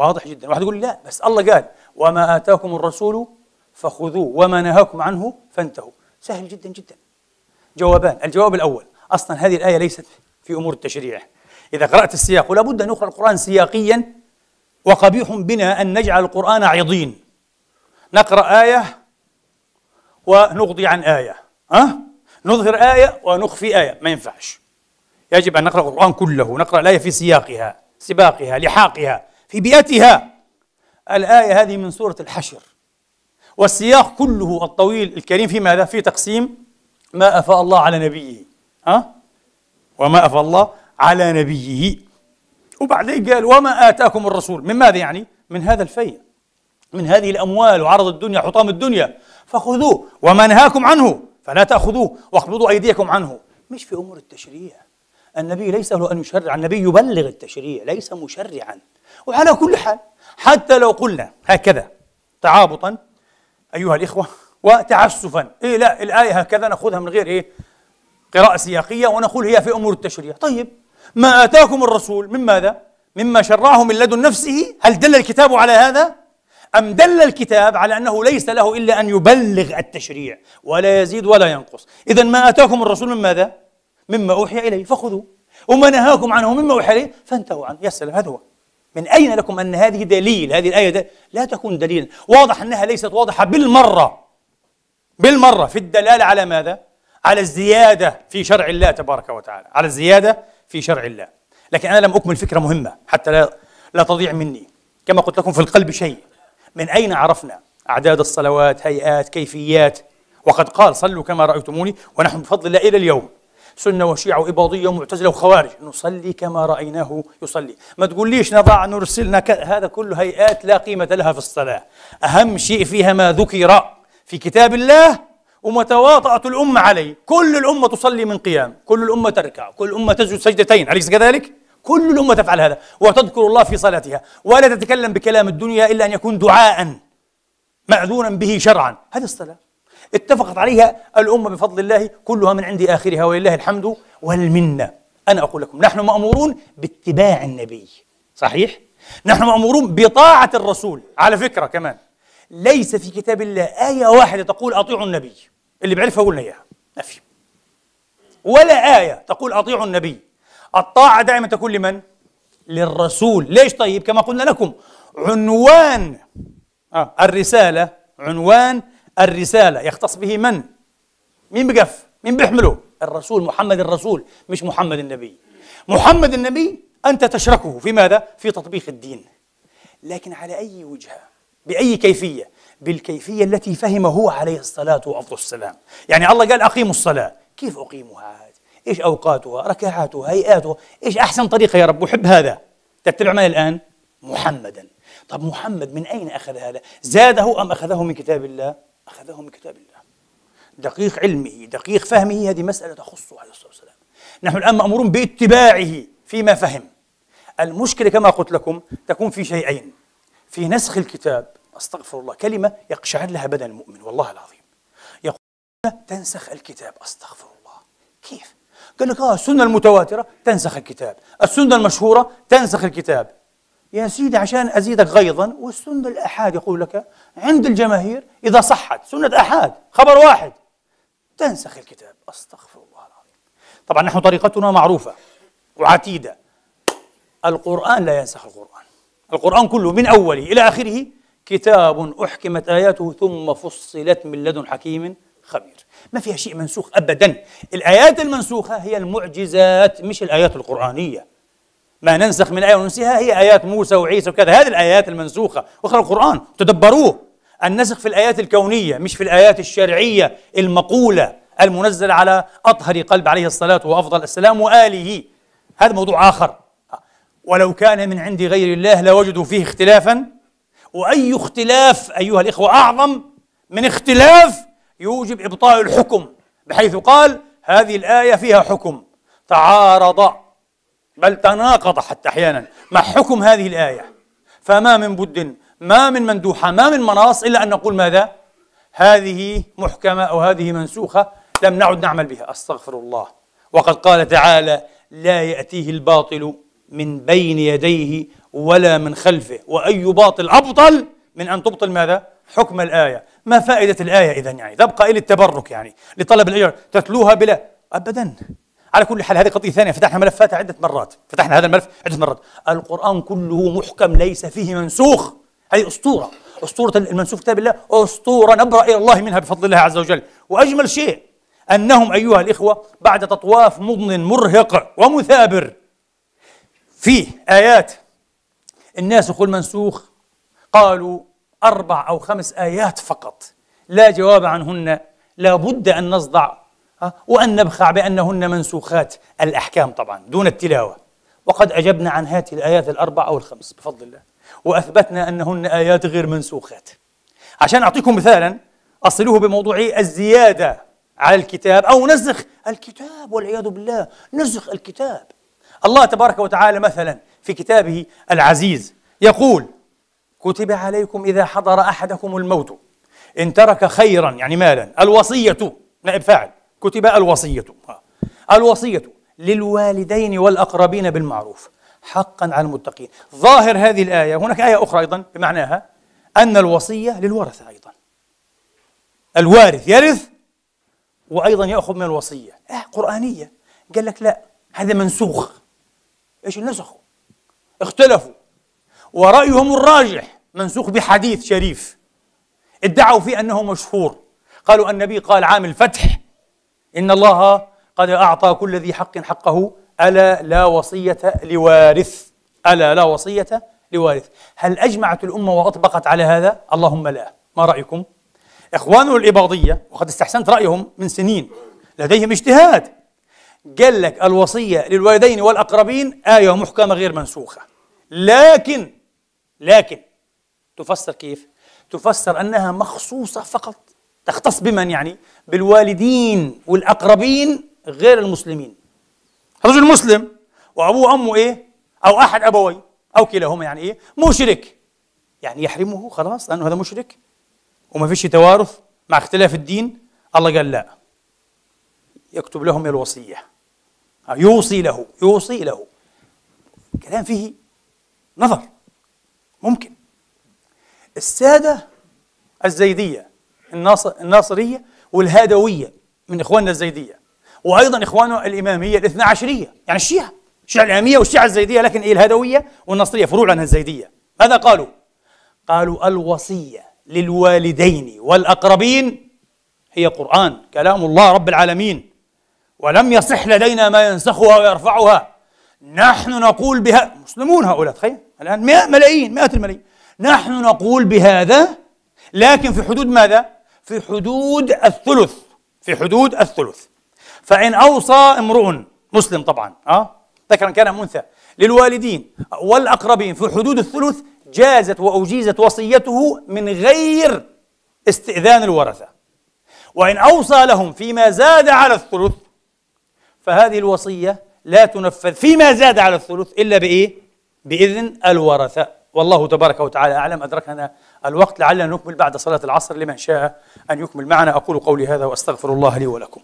واضح جدا واحد يقول لا بس الله قال وما آتاكم الرسول فخذوه وما نهاكم عنه فانتهوا سهل جدا جدا جوابان الجواب الأول أصلا هذه الآية ليست في أمور التشريع إذا قرأت السياق ولا بد أن نقرأ القرآن سياقيا وقبيح بنا أن نجعل القرآن عضين نقرأ آية ونغضي عن آية أه؟ نظهر آية ونخفي آية ما ينفعش يجب أن نقرأ القرآن كله نقرأ الآية في سياقها سباقها لحاقها في بيئتها الآية هذه من سورة الحشر والسياق كله الطويل الكريم في ماذا؟ في تقسيم ما أفاء الله على نبيه ها؟ وما أفاء الله على نبيه وبعدين قال وما آتاكم الرسول من ماذا يعني؟ من هذا الفيء من هذه الأموال وعرض الدنيا حطام الدنيا فخذوه وما نهاكم عنه فلا تأخذوه واقبضوا أيديكم عنه مش في أمور التشريع النبي ليس له أن يشرع النبي يبلغ التشريع ليس مشرعا وعلى كل حال حتى لو قلنا هكذا تعابطا أيها الإخوة وتعسفا إيه لا الآية هكذا نأخذها من غير إيه قراءة سياقية ونقول هي في أمور التشريع طيب ما آتاكم الرسول من ماذا؟ مما شرعه من لدن نفسه هل دل الكتاب على هذا؟ أم دل الكتاب على أنه ليس له إلا أن يبلغ التشريع ولا يزيد ولا ينقص إذا ما آتاكم الرسول من ماذا؟ مما أوحي إليه فخذوه وما نهاكم عنه مما أوحي إليه فانتهوا عنه يا سلام هذا هو من أين لكم أن هذه دليل هذه الآية ده لا تكون دليلا واضح أنها ليست واضحة بالمرة بالمرة في الدلالة على ماذا؟ على الزيادة في شرع الله تبارك وتعالى على الزيادة في شرع الله لكن أنا لم أكمل فكرة مهمة حتى لا لا تضيع مني كما قلت لكم في القلب شيء من أين عرفنا أعداد الصلوات هيئات كيفيات وقد قال صلوا كما رأيتموني ونحن بفضل الله إلى اليوم سنه وشيعه واباضيه ومعتزله وخوارج نصلي كما رايناه يصلي ما تقوليش نضع نرسلنا هذا كله هيئات لا قيمه لها في الصلاه اهم شيء فيها ما ذكر في كتاب الله ومتواطأت الأمة عليه كل الأمة تصلي من قيام كل الأمة تركع كل الأمة تسجد سجدتين أليس كذلك؟ كل الأمة تفعل هذا وتذكر الله في صلاتها ولا تتكلم بكلام الدنيا إلا أن يكون دعاء مأذونا به شرعا هذه الصلاة اتفقت عليها الأمة بفضل الله كلها من عند آخرها ولله الحمد والمنة أنا أقول لكم نحن مأمورون باتباع النبي صحيح؟ نحن مأمورون بطاعة الرسول على فكرة كمان ليس في كتاب الله آية واحدة تقول أطيعوا النبي اللي بعرفها قلنا إياها ما في ولا آية تقول أطيعوا النبي الطاعة دائما تكون لمن؟ للرسول ليش طيب؟ كما قلنا لكم عنوان آه الرسالة عنوان الرسالة يختص به من؟ مين بقف؟ مين بيحمله؟ الرسول محمد الرسول مش محمد النبي محمد النبي أنت تشركه في ماذا؟ في تطبيق الدين لكن على أي وجهة؟ بأي كيفية؟ بالكيفية التي فهم هو عليه الصلاة وأفضل السلام يعني الله قال أقيموا الصلاة كيف أقيمها إيش أوقاتها ركعاتها هيئاتها إيش أحسن طريقة يا رب أحب هذا تتبع من الآن محمدا طب محمد من أين أخذ هذا زاده أم أخذه من كتاب الله أخذه من كتاب الله دقيق علمه دقيق فهمه هذه مسألة تخصه عليه الصلاة والسلام نحن الآن مأمورون باتباعه فيما فهم المشكلة كما قلت لكم تكون في شيئين في نسخ الكتاب أستغفر الله كلمة يقشعر لها بدن المؤمن والله العظيم يقول تنسخ الكتاب أستغفر الله كيف؟ قال لك آه السنة المتواترة تنسخ الكتاب السنة المشهورة تنسخ الكتاب يا سيدي عشان أزيدك غيظا والسنة الأحاد يقول لك عند الجماهير إذا صحت سنة أحاد خبر واحد تنسخ الكتاب أستغفر الله العظيم طبعا نحن طريقتنا معروفة وعتيدة القرآن لا ينسخ القرآن القرآن كله من أوله إلى آخره كتاب أحكمت آياته ثم فصلت من لدن حكيم خبير ما فيها شيء منسوخ أبدا الآيات المنسوخة هي المعجزات مش الآيات القرآنية ما ننسخ من آية وننسيها هي آيات موسى وعيسى وكذا هذه الآيات المنسوخة أخرى القرآن تدبروه النسخ في الآيات الكونية مش في الآيات الشرعية المقولة المنزلة على أطهر قلب عليه الصلاة وأفضل السلام وآله هذا موضوع آخر ولو كان من عند غير الله لوجدوا فيه اختلافا وأي اختلاف أيها الإخوة أعظم من اختلاف يوجب إبطاء الحكم بحيث قال هذه الآية فيها حكم تعارض بل تناقض حتى أحيانا مع حكم هذه الآية فما من بد ما من مندوحة ما من مناص إلا أن نقول ماذا هذه محكمة أو هذه منسوخة لم نعد نعمل بها أستغفر الله وقد قال تعالى لا يأتيه الباطل من بين يديه ولا من خلفه وأي باطل أبطل من أن تبطل ماذا حكم الآية ما فائدة الآية إذا يعني تبقى إلى التبرك يعني لطلب الأجر تتلوها بلا أبدا على كل حال هذه قضيه ثانيه فتحنا ملفاتها عده مرات فتحنا هذا الملف عده مرات القران كله محكم ليس فيه منسوخ هذه اسطوره اسطوره المنسوخ كتاب الله اسطوره نبرا الى الله منها بفضل الله عز وجل واجمل شيء انهم ايها الاخوه بعد تطواف مضن مرهق ومثابر فيه ايات الناسخ والمنسوخ قالوا اربع او خمس ايات فقط لا جواب عنهن لا بد ان نصدع وأن نبخع بأنهن منسوخات الأحكام طبعا دون التلاوة وقد أجبنا عن هذه الآيات الأربع أو الخمس بفضل الله وأثبتنا أنهن آيات غير منسوخات عشان أعطيكم مثالا أصله بموضوع الزيادة على الكتاب أو نسخ الكتاب والعياذ بالله نسخ الكتاب الله تبارك وتعالى مثلا في كتابه العزيز يقول كتب عليكم إذا حضر أحدكم الموت إن ترك خيرا يعني مالا الوصية نائب فاعل كتب الوصية الوصية للوالدين والأقربين بالمعروف حقا على المتقين ظاهر هذه الآية هناك آية أخرى أيضا بمعناها أن الوصية للورثة أيضا الوارث يرث وأيضا يأخذ من الوصية آه قرآنية قال لك لا هذا منسوخ إيش النسخ اختلفوا ورأيهم الراجح منسوخ بحديث شريف ادعوا فيه أنه مشهور قالوا النبي قال عام الفتح إن الله قد أعطى كل ذي حق حقه ألا لا وصية لوارث ألا لا وصية لوارث هل أجمعت الأمة وأطبقت على هذا؟ اللهم لا ما رأيكم؟ إخوان الإباضية وقد استحسنت رأيهم من سنين لديهم اجتهاد قال لك الوصية للوالدين والأقربين آية محكمة غير منسوخة لكن لكن تفسر كيف؟ تفسر أنها مخصوصة فقط تختص بمن يعني بالوالدين والأقربين غير المسلمين رجل مسلم وأبوه وأمه إيه أو أحد أبويه أو كلاهما يعني إيه مشرك يعني يحرمه خلاص لأنه هذا مشرك وما فيش توارث مع اختلاف الدين الله قال لا يكتب لهم الوصية آه، يوصي له يوصي له كلام فيه نظر ممكن السادة الزيدية الناصر الناصرية والهادوية من إخواننا الزيدية وأيضا إخواننا الإمامية الاثنى عشرية يعني الشيعة الشيعة الإمامية والشيعة الزيدية لكن إيه الهادوية والنصرية فروع عنها الزيدية ماذا قالوا؟ قالوا الوصية للوالدين والأقربين هي قرآن كلام الله رب العالمين ولم يصح لدينا ما ينسخها ويرفعها نحن نقول بها مسلمون هؤلاء تخيل الآن مئة ملايين مئات الملايين نحن نقول بهذا لكن في حدود ماذا؟ في حدود الثلث في حدود الثلث فإن أوصى امرؤ مسلم طبعا أه ذكرا كان منثى للوالدين والأقربين في حدود الثلث جازت وأجيزت وصيته من غير استئذان الورثة وإن أوصى لهم فيما زاد على الثلث فهذه الوصية لا تنفذ فيما زاد على الثلث إلا بإيه؟ بإذن الورثة والله تبارك وتعالى أعلم أدركنا الوقت لعلنا نكمل بعد صلاة العصر لمن شاء أن يكمل معنا أقول قولي هذا وأستغفر الله لي ولكم